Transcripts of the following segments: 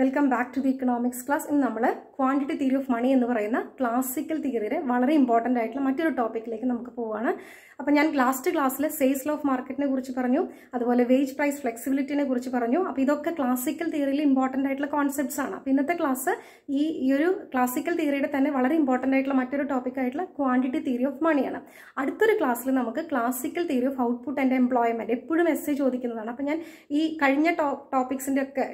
welcome back to the economics class ഇന്ന് നമ്മൾ quantity theory of money എന്ന് പറയുന്ന ക്ലാസിക്കൽ തിയറിയുടെ വളരെ ഇമ്പോർട്ടൻ്റ് ആയിട്ടുള്ള മറ്റൊരു ടോപ്പിക്കിലേക്ക് നമുക്ക് പോവുകയാണ് അപ്പോൾ ഞാൻ ലാസ്റ്റ് ക്ലാസ്സിൽ സെയിൽസ് ഓഫ് മാർക്കറ്റിനെ കുറിച്ച് പറഞ്ഞു അതുപോലെ വേജ് പ്രൈസ് ഫ്ലെക്സിബിലിറ്റിനെ കുറിച്ച് പറഞ്ഞു അപ്പോൾ ഇതൊക്കെ ക്ലാസിക്കൽ തിയറിയിൽ ഇമ്പോർട്ടൻ്റ് ആയിട്ടുള്ള കോൺസെപ്റ്റ്സ് ആണ് അപ്പോൾ ഇന്നത്തെ ക്ലാസ് ഈ ഈ ഒരു ക്ലാസിക്കൽ തിയറിയുടെ തന്നെ വളരെ ഇമ്പോർട്ടൻ്റ് ആയിട്ടുള്ള മറ്റൊരു ടോപ്പിക് ആയിട്ടുള്ള ക്വാണ്ടിറ്റി തിയറി ഓഫ് മണിയാണ് അടുത്തൊരു ക്ലാസ്സിൽ നമുക്ക് classical theory of output and employment എപ്പോഴും മെസ്സേജ് ചോദിക്കുന്നതാണ് അപ്പോൾ ഞാൻ ഈ കഴിഞ്ഞ ടോ ടോപ്പിക്സിൻ്റെ ഒക്കെ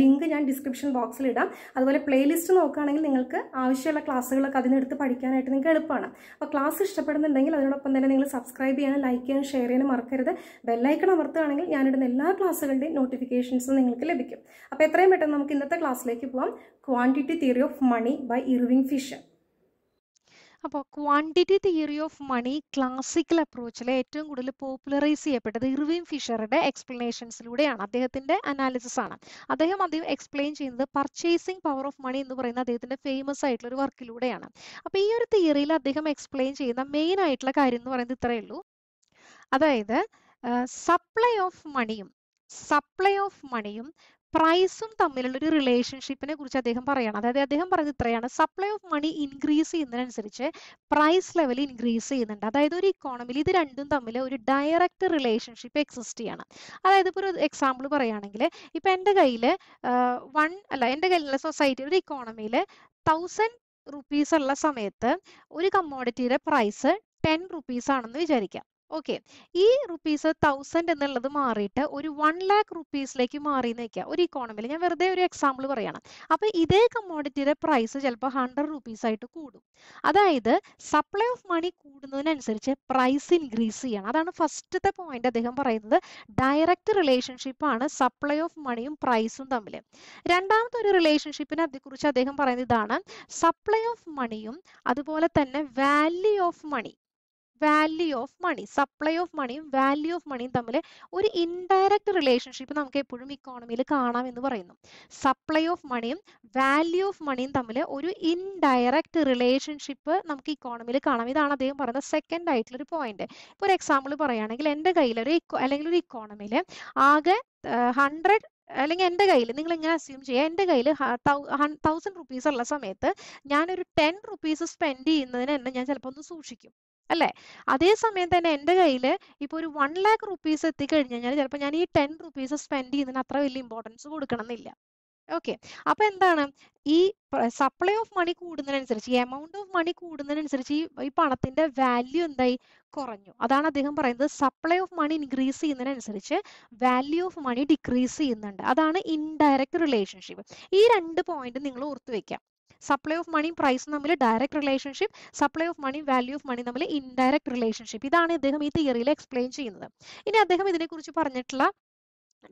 ലിങ്ക് ഞാൻ ഡിസ്ക്രിപ്ഷൻ ബോക്സിൽ ഇടാം അതുപോലെ പ്ലേലിസ്റ്റ് നോക്കുകയാണെങ്കിൽ നിങ്ങൾക്ക് ആവശ്യമുള്ള ക്ലാസ്സുകളൊക്കെ അതിനെടുത്ത് പഠിക്കാനായിട്ട് നിങ്ങൾക്ക് എളുപ്പമാണ് അപ്പോൾ ക്ലാസ് ഇഷ്ടപ്പെടുന്നുണ്ടെങ്കിൽ അതിനോടൊപ്പം തന്നെ നിങ്ങൾ സബ്സ്ക്രൈബ് ചെയ്യാനും ലൈക്ക് ചെയ്യാനും ഷെയർ ചെയ്യാനും മറക്കരുത് ബെല്ലൈക്കൺ അമർത്തുകയാണെങ്കിൽ ഞാനിടുന്ന എല്ലാ ക്ലാസ്സുകളുടെയും നോട്ടിഫിക്കേഷൻസും നിങ്ങൾക്ക് ലഭിക്കും അപ്പോൾ എത്രയും പെട്ടെന്ന് നമുക്ക് ഇന്നത്തെ ക്ലാസ്സിലേക്ക് പോകാം quantity theory of money by Irving Fish അപ്പോൾ quantity theory of money classical അപ്രോച്ചിൽ ഏറ്റവും കൂടുതൽ പോപ്പുലറൈസ് ചെയ്യപ്പെട്ടത് ഇർവിൻ ഫിഷറുടെ എക്സ്പ്ലനേഷൻസിലൂടെയാണ് അദ്ദേഹത്തിന്റെ അനാലിസിസ് ആണ് അദ്ദേഹം അദ്ദേഹം എക്സ്പ്ലെയിൻ ചെയ്യുന്നത് പർച്ചേസിംഗ് പവർ ഓഫ് മണി എന്ന് പറയുന്ന അദ്ദേഹത്തിന്റെ ഫേമസ് ആയിട്ടുള്ള ഒരു വർക്കിലൂടെയാണ് അപ്പോൾ ഈ ഒരു തിയറിയിൽ അദ്ദേഹം എക്സ്പ്ലെയിൻ ചെയ്യുന്ന മെയിൻ ആയിട്ടുള്ള കാര്യം എന്ന് പറയുന്നത് ഇത്രയേ ഉള്ളൂ അതായത് സപ്ലൈ ഓഫ് മണിയും സപ്ലൈ ഓഫ് മണിയും പ്രൈസും തമ്മിലുള്ള ഒരു റിലേഷൻഷിപ്പിനെ കുറിച്ച് അദ്ദേഹം പറയുകയാണ് അതായത് അദ്ദേഹം പറയുന്നത് ഇത്രയാണ് സപ്ലൈ ഓഫ് മണി ഇൻക്രീസ് ചെയ്യുന്നതിനനുസരിച്ച് പ്രൈസ് ലെവൽ ഇൻക്രീസ് ചെയ്യുന്നുണ്ട് അതായത് ഒരു ഇക്കോണമിയിൽ ഇത് രണ്ടും തമ്മിൽ ഒരു ഡയറക്റ്റ് റിലേഷൻഷിപ്പ് എക്സിസ്റ്റ് ചെയ്യണം അതായത് ഇപ്പോൾ ഒരു എക്സാമ്പിൾ പറയുകയാണെങ്കിൽ ഇപ്പം എൻ്റെ കയ്യിൽ വൺ അല്ല എൻ്റെ കയ്യിലുള്ള സൊസൈറ്റി ഒരു ഇക്കോണമിയിൽ തൗസൻഡ് റുപ്പീസ് ഉള്ള സമയത്ത് ഒരു കമ്മോഡിറ്റിയുടെ പ്രൈസ് ടെൻ റുപ്പീസ് ആണെന്ന് വിചാരിക്കാം ഓക്കെ ഈ റുപ്പീസ് തൗസൻഡ് എന്നുള്ളത് മാറിയിട്ട് ഒരു വൺ ലാക്ക് റുപ്പീസിലേക്ക് മാറി നിൽക്കുക ഒരു ഇക്കോണമിയിൽ ഞാൻ വെറുതെ ഒരു എക്സാമ്പിൾ പറയണം അപ്പൊ ഇതേ കമ്മോഡിറ്റിയുടെ പ്രൈസ് ചിലപ്പോൾ ഹൺഡ്രഡ് റുപ്പീസ് ആയിട്ട് കൂടും അതായത് സപ്ലൈ ഓഫ് മണി കൂടുന്നതിനനുസരിച്ച് പ്രൈസ് ഇൻക്രീസ് ചെയ്യണം അതാണ് ഫസ്റ്റത്തെ പോയിന്റ് അദ്ദേഹം പറയുന്നത് ഡയറക്റ്റ് റിലേഷൻഷിപ്പ് ആണ് സപ്ലൈ ഓഫ് മണിയും പ്രൈസും തമ്മിൽ രണ്ടാമത്തെ ഒരു റിലേഷൻഷിപ്പിനെ കുറിച്ച് അദ്ദേഹം പറയുന്നത് ഇതാണ് സപ്ലൈ ഓഫ് മണിയും അതുപോലെ തന്നെ value of money value of money supply of മണിയും വാല്യൂ ഓഫ് മണിയും തമ്മിൽ ഒരു ഇൻഡയറക്റ്റ് റിലേഷൻഷിപ്പ് നമുക്ക് എപ്പോഴും ഇക്കോണമിയിൽ കാണാം എന്ന് പറയുന്നു സപ്ലൈ ഓഫ് മണിയും വാല്യൂ ഓഫ് മണിയും തമ്മിൽ ഒരു ഇൻഡയറക്റ്റ് റിലേഷൻഷിപ്പ് നമുക്ക് ഇക്കോണമിയിൽ കാണാം ഇതാണ് അദ്ദേഹം പറയുന്ന സെക്കൻഡ് ആയിട്ടുള്ള ഒരു പോയിന്റ് ഇപ്പോൾ ഒരു എക്സാമ്പിൾ പറയുകയാണെങ്കിൽ എൻ്റെ കയ്യിൽ ഒരു അല്ലെങ്കിൽ ഒരു ഇക്കോണമിയിൽ ആകെ ഹൺഡ്രഡ് അല്ലെങ്കിൽ എൻ്റെ കയ്യിൽ നിങ്ങൾ എങ്ങനെ അസ്യൂം ചെയ്യുക എൻ്റെ കയ്യിൽ തൗസൻഡ് റുപ്പീസ് ഉള്ള സമയത്ത് ഞാനൊരു ടെൻ റുപ്പീസ് സ്പെൻഡ് ചെയ്യുന്നതിന് തന്നെ ഞാൻ ചിലപ്പോൾ ഒന്ന് സൂക്ഷിക്കും അല്ലേ സമയം തന്നെ എൻ്റെ കയ്യിൽ ഇപ്പോൾ ഒരു വൺ ലാക്ക് റുപ്പീസ് എത്തിക്കഴിഞ്ഞാൽ ചിലപ്പോൾ ഞാൻ ഈ ടെൻ റുപ്പീസ് സ്പെൻഡ് ചെയ്യുന്നതിന് അത്ര വലിയ ഇമ്പോർട്ടൻസ് കൊടുക്കണം എന്നില്ല ഓക്കെ അപ്പൊ എന്താണ് ഈ സപ്ലൈ ഓഫ് മണി കൂടുന്നതിനനുസരിച്ച് ഈ എമൗണ്ട് ഓഫ് മണി കൂടുന്നതിനനുസരിച്ച് ഈ പണത്തിന്റെ വാല്യൂ എന്തായി കുറഞ്ഞു അതാണ് അദ്ദേഹം പറയുന്നത് സപ്ലൈ ഓഫ് മണി ഇൻക്രീസ് ചെയ്യുന്നതിനനുസരിച്ച് വാല്യൂ ഓഫ് മണി ഡിക്രീസ് ചെയ്യുന്നുണ്ട് അതാണ് ഇൻഡയറക്റ്റ് റിലേഷൻഷിപ്പ് ഈ രണ്ട് പോയിന്റ് നിങ്ങൾ ഓർത്തു വെക്കാം സപ്ലൈ ഓഫ് മണിയും പ്രൈസും തമ്മിൽ ഡയറക്റ്റ് റിലേഷൻഷിപ്പ് സപ്ലൈ ഓഫ് മണിയും വാല്യൂ ഓഫ് മണി തമ്മിൽ ഇൻഡയറക്റ്റ് റിലേഷൻഷിപ്പ് ഇതാണ് അദ്ദേഹം ഈ തിയറിയിൽ എക്സ്പ്ലെയിൻ ചെയ്യുന്നത് ഇനി അദ്ദേഹം ഇതിനെക്കുറിച്ച് പറഞ്ഞിട്ടുള്ള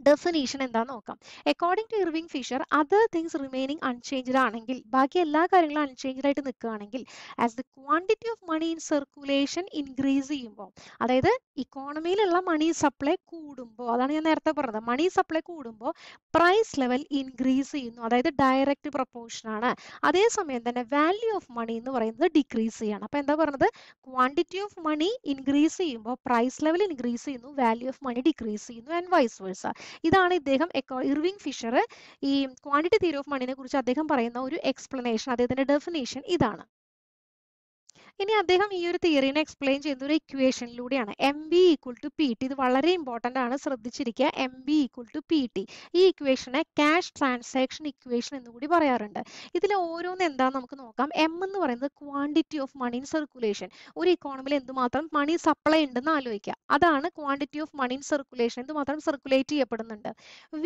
ഡെഫിനേഷൻ എന്താന്ന് നോക്കാം according to Irving Fisher other things remaining unchanged ആണെങ്കിൽ ബാക്കി എല്ലാ കാര്യങ്ങളും അൺചേഞ്ച്ഡ് ആയിട്ട് നിൽക്കുകയാണെങ്കിൽ as the quantity of money in circulation increase ചെയ്യുമ്പോൾ അതായത് ഇക്കോണമിയിലുള്ള മണി സപ്ലൈ കൂടുമ്പോൾ അതാണ് ഞാൻ നേരത്തെ പറഞ്ഞത് മണി സപ്ലൈ കൂടുമ്പോൾ പ്രൈസ് ലെവൽ ഇൻക്രീസ് ചെയ്യുന്നു അതായത് ഡയറക്റ്റ് പ്രൊപ്പോർഷൻ ആണ് അതേസമയം തന്നെ വാല്യൂ ഓഫ് മണി എന്ന് പറയുന്നത് ഡിക്രീസ് ചെയ്യണം അപ്പൊ എന്താ പറഞ്ഞത് ക്വാണ്ടിറ്റി ഓഫ് മണി ഇൻക്രീസ് ചെയ്യുമ്പോൾ പ്രൈസ് ലെവൽ ഇൻക്രീസ് ചെയ്യുന്നു വാല്യൂ ഓഫ് മണി ഡിക്രീസ് ചെയ്യുന്നു ആൻഡ് വൈസ് വേഴ്സ ഇതാണ് ഇദ്ദേഹം ഇർവിംഗ് ഫിഷർ ഈ ക്വാണ്ടിറ്റി തിയറി ഓഫ് മണിനെ കുറിച്ച് അദ്ദേഹം പറയുന്ന ഒരു എക്സ്പ്ലനേഷൻ അദ്ദേഹത്തിന്റെ ഡെഫിനേഷൻ ഇതാണ് ഇനി അദ്ദേഹം ഈ ഒരു തിയറിനെ എക്സ്പ്ലെയിൻ ചെയ്യുന്ന ഒരു ഇക്വേഷനിലൂടെയാണ് M B equal to P T ഇത് വളരെ ഇമ്പോർട്ടന്റ് ആണ് ശ്രദ്ധിച്ചിരിക്കുക M B equal to P T ഈ ഇക്വേഷനെ ക്യാഷ് ട്രാൻസാക്ഷൻ ഇക്വേഷൻ എന്ന് കൂടി പറയാറുണ്ട് ഇതിൽ ഓരോന്ന് എന്താണെന്ന് നമുക്ക് നോക്കാം എം എന്ന് പറയുന്നത് quantity of money in circulation ഒരു ഇക്കോണമിയിൽ എന്തുമാത്രം മണി സപ്ലൈ ഉണ്ടെന്ന് ആലോചിക്കുക അതാണ് quantity of money in circulation എന്തുമാത്രം സർക്കുലേറ്റ് ചെയ്യപ്പെടുന്നുണ്ട്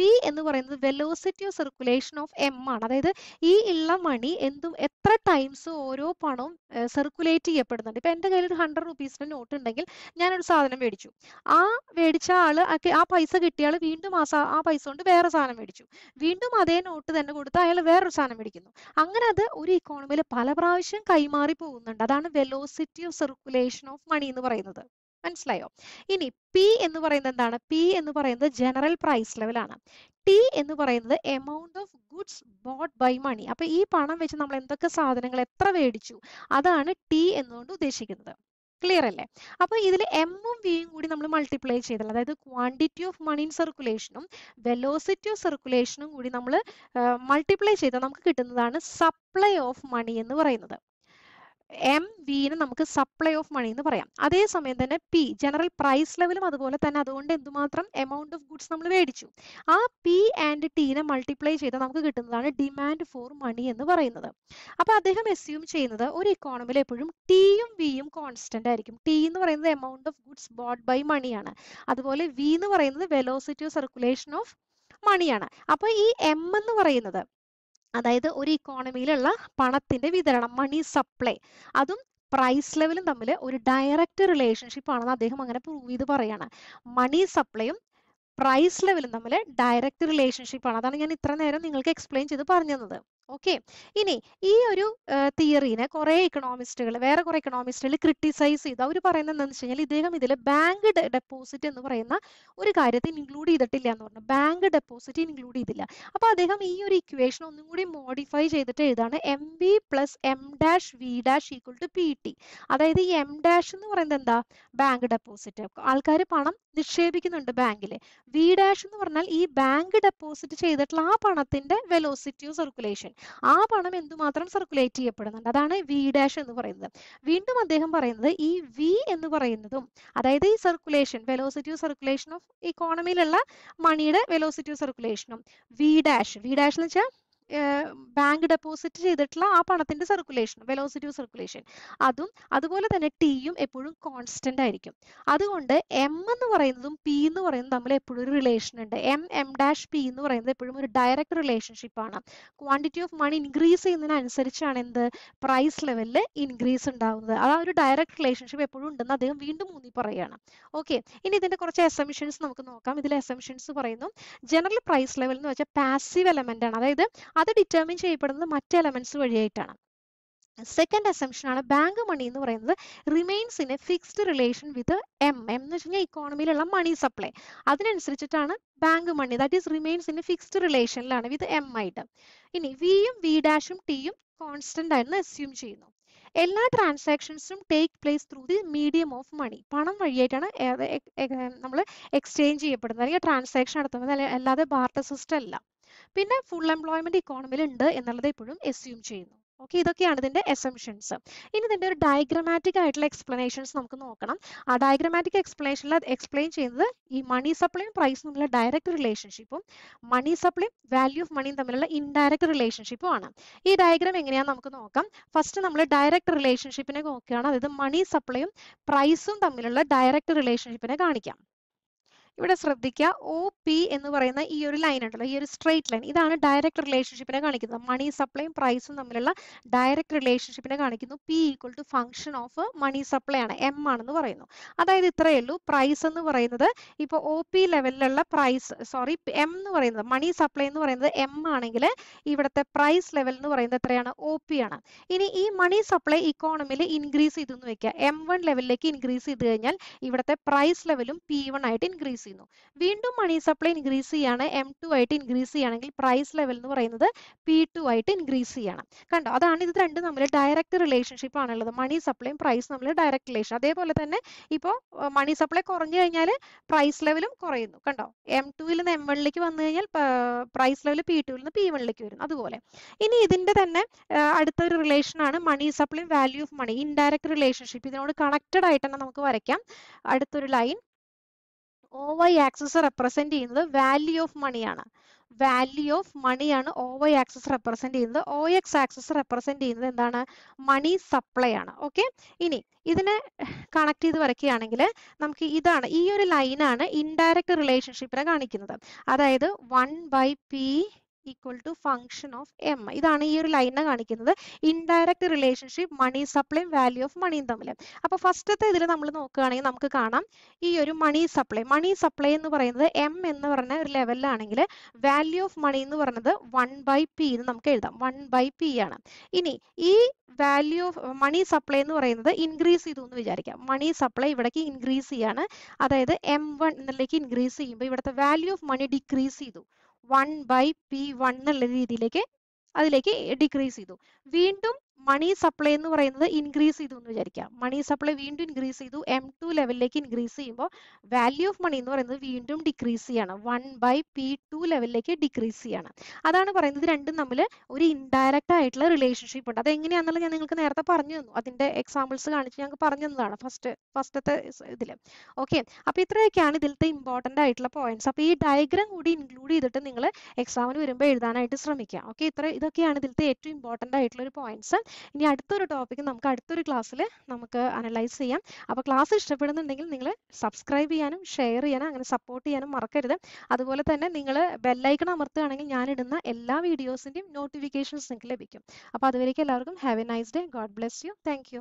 വി എന്ന് പറയുന്നത് velocity of circulation of M ആണ് അതായത് ഈ ഉള്ള മണി എന്തും എത്ര ടൈംസ് ഓരോ പണവും സർക്കുലേറ്റ് റേറ്റ് ചെയ്യപ്പെടുന്നുണ്ട് ഇപ്പൊ എന്റെ കയ്യിൽ ഒരു ഹൺഡ്രഡ് റുപ്പീസിന്റെ നോട്ട് ഉണ്ടെങ്കിൽ ഞാനൊരു സാധനം മേടിച്ചു ആ മേടിച്ച ആള് ആ പൈസ കിട്ടിയ ആള് വീണ്ടും ആ ആ പൈസ കൊണ്ട് വേറെ സാധനം മേടിച്ചു വീണ്ടും അതേ നോട്ട് തന്നെ കൊടുത്ത് അയാൾ വേറൊരു സാധനം മേടിക്കുന്നു അങ്ങനെ അത് ഒരു ഇക്കോണമിയിൽ പല പ്രാവശ്യം കൈമാറി പോകുന്നുണ്ട് അതാണ് velocity of circulation of money എന്ന് പറയുന്നത് മനസ്സിലായോ ഇനി പി എന്ന് പറയുന്നത് എന്താണ് പി എന്ന് പറയുന്നത് ജനറൽ പ്രൈസ് ലെവലാണ് ടി എന്ന് പറയുന്നത് amount of goods bought by money അപ്പൊ ഈ പണം വെച്ച് നമ്മൾ എന്തൊക്കെ സാധനങ്ങൾ എത്ര മേടിച്ചു അതാണ് ടി എന്നുകൊണ്ട് ഉദ്ദേശിക്കുന്നത് ക്ലിയർ അല്ലേ അപ്പൊ ഇതിൽ എമ്മും വിയും കൂടി നമ്മൾ മൾട്ടിപ്ലൈ ചെയ്താൽ അതായത് ക്വാണ്ടിറ്റി ഓഫ് മണി ഇൻ സർക്കുലേഷനും വെലോസിറ്റി ഓഫ് സർക്കുലേഷനും കൂടി നമ്മൾ മൾട്ടിപ്ലൈ ചെയ്താൽ നമുക്ക് കിട്ടുന്നതാണ് സപ്ലൈ ഓഫ് മണി എന്ന് പറയുന്നത് എം വിന് നമുക്ക് സപ്ലൈ ഓഫ് മണി എന്ന് പറയാം അതേസമയം തന്നെ പി ജനറൽ പ്രൈസ് ലെവലും അതുപോലെ തന്നെ അതുകൊണ്ട് എന്തുമാത്രം എമൗണ്ട് ഓഫ് ഗുഡ്സ് നമ്മൾ മേടിച്ചു ആ പി ആൻഡ് ടീനെ മൾട്ടിപ്ലൈ ചെയ്ത് നമുക്ക് കിട്ടുന്നതാണ് ഡിമാൻഡ് ഫോർ മണി എന്ന് പറയുന്നത് അപ്പൊ അദ്ദേഹം എസ്യൂം ചെയ്യുന്നത് ഒരു ഇക്കോണമിയിൽ എപ്പോഴും ടിയും വിയും കോൺസ്റ്റന്റ് ആയിരിക്കും ടി എന്ന് പറയുന്നത് amount of goods bought by മണിയാണ് അതുപോലെ വി എന്ന് പറയുന്നത് വെലോസിറ്റി ഓഫ് സർക്കുലേഷൻ ഓഫ് മണിയാണ് അപ്പൊ ഈ എം എന്ന് പറയുന്നത് അതായത് ഒരു ഇക്കോണമിയിലുള്ള പണത്തിന്റെ വിതരണം മണി സപ്ലൈ അതും പ്രൈസ് ലെവലും തമ്മിൽ ഒരു ഡയറക്റ്റ് റിലേഷൻഷിപ്പ് ആണെന്ന് അദ്ദേഹം അങ്ങനെ പ്രൂവ് ചെയ്ത് പറയാണ് മണി സപ്ലൈയും പ്രൈസ് ലെവലും തമ്മിൽ ഡയറക്റ്റ് റിലേഷൻഷിപ്പ് ആണ് അതാണ് ഞാൻ ഇത്ര നേരം നിങ്ങൾക്ക് എക്സ്പ്ലെയിൻ ചെയ്ത് പറഞ്ഞു തന്നത് ഓക്കെ ഇനി ഈ ഒരു തിയറീനെ കുറെ ഇക്കണോമിസ്റ്റുകൾ വേറെ കുറെ ഇക്കണോമിസ്റ്റുകൾ ക്രിട്ടിസൈസ് ചെയ്തു അവർ പറയുന്നത് എന്താണെന്ന് വെച്ച് കഴിഞ്ഞാൽ ഇദ്ദേഹം ഇതിൽ ബാങ്ക് ഡെപ്പോസിറ്റ് എന്ന് പറയുന്ന ഒരു കാര്യത്തെ ഇൻക്ലൂഡ് ചെയ്തിട്ടില്ല എന്ന് പറഞ്ഞു ബാങ്ക് ഡെപ്പോസിറ്റ് ഇൻക്ലൂഡ് ചെയ്തില്ല അപ്പോൾ അദ്ദേഹം ഈ ഒരു ഇക്വേഷൻ ഒന്നും കൂടി മോഡിഫൈ ചെയ്തിട്ട് എഴുതാണ് M B plus M dash V dash equal to P T അതായത് ഈ എം ഡാഷ് എന്ന് പറയുന്നത് എന്താ ബാങ്ക് ഡെപ്പോസിറ്റ് ആൾക്കാർ പണം നിക്ഷേപിക്കുന്നുണ്ട് ബാങ്കില് വി ഡാഷ് എന്ന് പറഞ്ഞാൽ ഈ ബാങ്ക് ഡെപ്പോസിറ്റ് ചെയ്തിട്ടുള്ള ആ പണത്തിന്റെ വെലോസിറ്റി സർക്കുലേഷൻ ആ പണം എന്തുമാത്രം സർക്കുലേറ്റ് ചെയ്യപ്പെടുന്നുണ്ട് അതാണ് വി ഡാഷ് എന്ന് പറയുന്നത് വീണ്ടും അദ്ദേഹം പറയുന്നത് ഈ വി എന്ന് പറയുന്നതും അതായത് ഈ circulation velocity of circulation of ഇക്കോണമിയിലുള്ള മണിയുടെ വെലോസിറ്റി ഓഫ് സർക്കുലേഷനും വി ഡാഷ് വി ഡാഷ് എന്ന് വെച്ചാൽ ബാങ്ക് ഡെപ്പോസിറ്റ് ചെയ്തിട്ടുള്ള ആ പണത്തിന്റെ സർക്കുലേഷൻ വെലോസിറ്റി ഓഫ് സർക്കുലേഷൻ അതും അതുപോലെ തന്നെ ടിയും എപ്പോഴും കോൺസ്റ്റന്റ് ആയിരിക്കും അതുകൊണ്ട് എം എന്ന് പറയുന്നതും പി എന്ന് പറയുന്നതും തമ്മിൽ എപ്പോഴും ഒരു റിലേഷൻ ഉണ്ട് എം എം ഡാഷ് പി എന്ന് പറയുന്നത് എപ്പോഴും ഒരു ഡയറക്റ്റ് റിലേഷൻഷിപ്പ് ആണ് ക്വാണ്ടിറ്റി ഓഫ് മണി ഇൻക്രീസ് ചെയ്യുന്നതിനനുസരിച്ചാണ് എന്ത് പ്രൈസ് ലെവലിൽ ഇൻക്രീസ് ഉണ്ടാവുന്നത് അത് ആ ഒരു ഡയറക്റ്റ് റിലേഷൻഷിപ്പ് എപ്പോഴും ഉണ്ടെന്ന് അദ്ദേഹം വീണ്ടും ഊന്നി പറയുകയാണ് ഓക്കെ ഇനി ഇതിന്റെ കുറച്ച് അസംഷൻസ് നമുക്ക് നോക്കാം ഇതിൽ അസംഷൻസ് പറയുന്നു ജനറൽ പ്രൈസ് ലെവൽ എന്ന് വെച്ചാൽ പാസീവ് എലമെന്റ് ആണ് അതായത് അത് ഡിറ്റർമിൻ ചെയ്യപ്പെടുന്നത് മറ്റ് എലമെന്റ്സ് വഴിയായിട്ടാണ് സെക്കൻഡ് അസംഷൻ ആണ് ബാങ്ക് മണി എന്ന് പറയുന്നത് remains in a fixed relation with M M എന്ന് വെച്ചാൽ ഇക്കോണമിയിലുള്ള മണി സപ്ലൈ അതിനനുസരിച്ചിട്ടാണ് bank money that is remains in a fixed റിലേഷനിലാണ് വിത്ത് എം ആയിട്ട് ഇനി വിയും വി ഡാഷും ടിയും കോൺസ്റ്റന്റ് ആയിരുന്നു അസ്യൂം ചെയ്യുന്നു എല്ലാ ട്രാൻസാക്ഷൻസും take place through the medium of money പണം വഴിയായിട്ടാണ് നമ്മൾ എക്സ്ചേഞ്ച് ചെയ്യപ്പെടുന്നത് അല്ലെങ്കിൽ ട്രാൻസാക്ഷൻ നടത്തുന്നത് അല്ലാതെ ബാർട്ടർ സിസ്റ്റം അല്ല പിന്നെ ഫുൾ എംപ്ലോയ്മെന്റ് ഇക്കോണമിയിൽ ഉണ്ട് എന്നുള്ളത് ഇപ്പോഴും എസ്യൂം ചെയ്യുന്നു ഓക്കെ ഇതൊക്കെയാണ് ഇതിന്റെ എസംഷൻസ് ഇനി ഇതിന്റെ ഒരു ഡയഗ്രമാറ്റിക് ആയിട്ടുള്ള എക്സ്പ്ലനേഷൻസ് നമുക്ക് നോക്കണം ആ ഡയഗ്രമാറ്റിക് എക്സ്പ്ലനേഷനിൽ എക്സ്പ്ലെയിൻ ചെയ്യുന്നത് ഈ മണി സപ്ലൈയും പ്രൈസും തമ്മിലുള്ള ഡയറക്റ്റ് റിലേഷൻഷിപ്പും മണി സപ്ലൈയും വാല്യൂ ഓഫ് മണിയും തമ്മിലുള്ള ഇൻഡയറക്റ്റ് റിലേഷൻഷിപ്പും ആണ് ഈ ഡയഗ്രാം എങ്ങനെയാണെന്ന് നമുക്ക് നോക്കാം ഫസ്റ്റ് നമ്മൾ ഡയറക്റ്റ് റിലേഷൻഷിപ്പിനെ നോക്കുകയാണ് അതായത് മണി സപ്ലൈയും പ്രൈസും തമ്മിലുള്ള ഡയറക്റ്റ് റിലേഷൻഷിപ്പിനെ കാണിക്കാം ഇവിടെ ശ്രദ്ധിക്കുക ഒ പി എന്ന് പറയുന്ന ഈ ഒരു ലൈൻ ഉണ്ടല്ലോ ഈ ഒരു സ്ട്രേറ്റ് ലൈൻ ഇതാണ് ഡയറക്റ്റ് റിലേഷൻഷിപ്പിനെ കാണിക്കുന്നത് മണി സപ്ലൈയും പ്രൈസും തമ്മിലുള്ള ഡയറക്റ്റ് റിലേഷൻഷിപ്പിനെ കാണിക്കുന്നു P equal to function of money supply ആണ് എം ആണെന്ന് പറയുന്നു അതായത് ഇത്രയേ ഉള്ളൂ പ്രൈസ് എന്ന് പറയുന്നത് ഇപ്പോൾ ഒ പി ലെവലിലുള്ള പ്രൈസ് സോറി എം എന്ന് പറയുന്നത് മണി സപ്ലൈ എന്ന് പറയുന്നത് എം ആണെങ്കിൽ ഇവിടുത്തെ പ്രൈസ് ലെവൽ എന്ന് പറയുന്നത് എത്രയാണ് ഒ പി ആണ് ഇനി ഈ മണി സപ്ലൈ ഇക്കോണമിയിൽ ഇൻക്രീസ് ചെയ്തെന്ന് വെക്കുക എം വൺ ലെവലിലേക്ക് ഇൻക്രീസ് ചെയ്ത് കഴിഞ്ഞാൽ ഇവിടുത്തെ പ്രൈസ് ലെവലും പി വൺ ആയിട്ട് ഇൻക്രീസ് ചെയ്യുന്നു വീണ്ടും മണി സപ്ലൈ ഇൻക്രീസ് ചെയ്യാണ് എം ടു ആയിട്ട് ഇൻക്രീസ് ചെയ്യുകയാണെങ്കിൽ പ്രൈസ് ലെവൽ എന്ന് പറയുന്നത് പി ടു ആയിട്ട് ഇൻക്രീസ് ചെയ്യണം കണ്ടോ അതാണ് ഇത് രണ്ടും തമ്മിൽ ഡയറക്റ്റ് റിലേഷൻഷിപ്പ് ആണുള്ളത് മണി സപ്ലൈയും പ്രൈസ് തമ്മിൽ ഡയറക്റ്റ് റിലേഷൻ അതേപോലെ തന്നെ ഇപ്പോൾ മണി സപ്ലൈ കുറഞ്ഞു കഴിഞ്ഞാൽ പ്രൈസ് ലെവലും കുറയുന്നു കണ്ടോ എം ടുവിൽ നിന്ന് എം വണ്ണിലേക്ക് വന്നു കഴിഞ്ഞാൽ പ്രൈസ് ലെവൽ പി ടുവിൽ നിന്ന് പി വണ്ണിലേക്ക് വരും അതുപോലെ ഇനി ഇതിന്റെ തന്നെ അടുത്തൊരു റിലേഷൻ ആണ് money supply value of money indirect relationship ഇതിനോട് കണക്റ്റഡ് ആയിട്ട് തന്നെ നമുക്ക് വരയ്ക്കാം അടുത്തൊരു line O Y axis represent ചെയ്യുന്നത് വാല്യൂ ഓഫ് മണിയാണ് വാല്യൂ ഓഫ് മണിയാണ് ഒ വൈ ആക്സസ് റെപ്രസെന്റ് ചെയ്യുന്നത് ഒ എക്സ് ആക്സസ് റെപ്രസെന്റ് ചെയ്യുന്നത് എന്താണ് മണി സപ്ലൈ ആണ് ഓക്കെ ഇനി ഇതിനെ കണക്ട് ചെയ്ത് വരയ്ക്കുകയാണെങ്കിൽ നമുക്ക് ഇതാണ് ഈ ഒരു ലൈനാണ് ഇൻഡയറക്റ്റ് റിലേഷൻഷിപ്പിനെ കാണിക്കുന്നത് അതായത് one by P equal to function of M ഇതാണ് ഈ ഒരു ലൈനെ കാണിക്കുന്നത് indirect relationship money supply value of മണിയും തമ്മിൽ അപ്പോൾ ഫസ്റ്റത്തെ ഇതിൽ നമ്മൾ നോക്കുകയാണെങ്കിൽ നമുക്ക് കാണാം ഈ ഒരു മണി സപ്ലൈ മണി സപ്ലൈ എന്ന് പറയുന്നത് എം എന്ന് പറഞ്ഞ ഒരു ലെവലിലാണെങ്കിൽ വാല്യൂ ഓഫ് മണി എന്ന് പറയുന്നത് വൺ ബൈ പി എന്ന് നമുക്ക് എഴുതാം വൺ ബൈ പി ആണ് ഇനി ഈ വാല്യൂ ഓഫ് മണി സപ്ലൈ എന്ന് പറയുന്നത് ഇൻക്രീസ് ചെയ്തു എന്ന് വിചാരിക്കാം മണി സപ്ലൈ ഇവിടേക്ക് ഇൻക്രീസ് ചെയ്യാണ് അതായത് എം വൺ എന്നിലേക്ക് ഇൻക്രീസ് ചെയ്യുമ്പോൾ ഇവിടുത്തെ വാല്യൂ ഓഫ് മണി ഡിക്രീസ് ചെയ്തു വൺ ബൈ പി വൺ എന്നുള്ള രീതിയിലേക്ക് അതിലേക്ക് ഡിക്രീസ് ചെയ്തു വീണ്ടും മണി സപ്ലൈ എന്ന് പറയുന്നത് ഇൻക്രീസ് ചെയ്തു എന്ന് വിചാരിക്കാം മണി സപ്ലൈ വീണ്ടും ഇൻക്രീസ് ചെയ്തു എം ടു ലെവലിലേക്ക് ഇൻക്രീസ് ചെയ്യുമ്പോൾ വാല്യൂ ഓഫ് മണി എന്ന് പറയുന്നത് വീണ്ടും ഡിക്രീസ് ചെയ്യണം വൺ ബൈ പി ടു ലെവലിലേക്ക് ഡിക്രീസ് ചെയ്യണം അതാണ് പറയുന്നത് രണ്ടും തമ്മിൽ ഒരു ഇൻഡയറക്റ്റ് ആയിട്ടുള്ള റിലേഷൻഷിപ്പ് ഉണ്ട് അത് എങ്ങനെയാണെന്നുള്ളത് ഞാൻ നിങ്ങൾക്ക് നേരത്തെ പറഞ്ഞു തന്നു അതിന്റെ എക്സാമ്പിൾസ് കാണിച്ച് ഞങ്ങൾക്ക് പറഞ്ഞു തന്നതാണ് ഫസ്റ്റ് ഫസ്റ്റത്തെ ഇതിൽ ഓക്കെ അപ്പൊ ഇത്രയൊക്കെയാണ് ഇതിലത്തെ ഇമ്പോർട്ടന്റ് ആയിട്ടുള്ള പോയിന്റ്സ് അപ്പൊ ഈ ഡയഗ്രാം കൂടി ഇൻക്ലൂഡ് ചെയ്തിട്ട് നിങ്ങൾ എക്സാമിന് വരുമ്പോൾ എഴുതാനായിട്ട് ശ്രമിക്കുക ഓക്കെ ഇത്ര ഇതൊക്കെയാണ് ഇതിലത്തെ ഏറ്റവും ഇമ്പോർട്ടന്റ് ആയിട്ടുള്ള ഒരു പോയിന്റ്സ് ഇനി അടുത്തൊരു ടോപ്പിക് നമുക്ക് അടുത്തൊരു ക്ലാസ്സിൽ നമുക്ക് അനലൈസ് ചെയ്യാം അപ്പോൾ ക്ലാസ് ഇഷ്ടപ്പെടുന്നുണ്ടെങ്കിൽ നിങ്ങൾ സബ്സ്ക്രൈബ് ചെയ്യാനും ഷെയർ ചെയ്യാനും അങ്ങനെ സപ്പോർട്ട് ചെയ്യാനും മറക്കരുത് അതുപോലെ തന്നെ നിങ്ങൾ ബെല്ലൈക്കൺ അമർത്തുകയാണെങ്കിൽ ഞാനിടുന്ന എല്ലാ വീഡിയോസിൻ്റെയും നോട്ടിഫിക്കേഷൻസ് നിങ്ങൾക്ക് ലഭിക്കും അപ്പോൾ അതുവരേക്കും എല്ലാവർക്കും have a nice day God bless you thank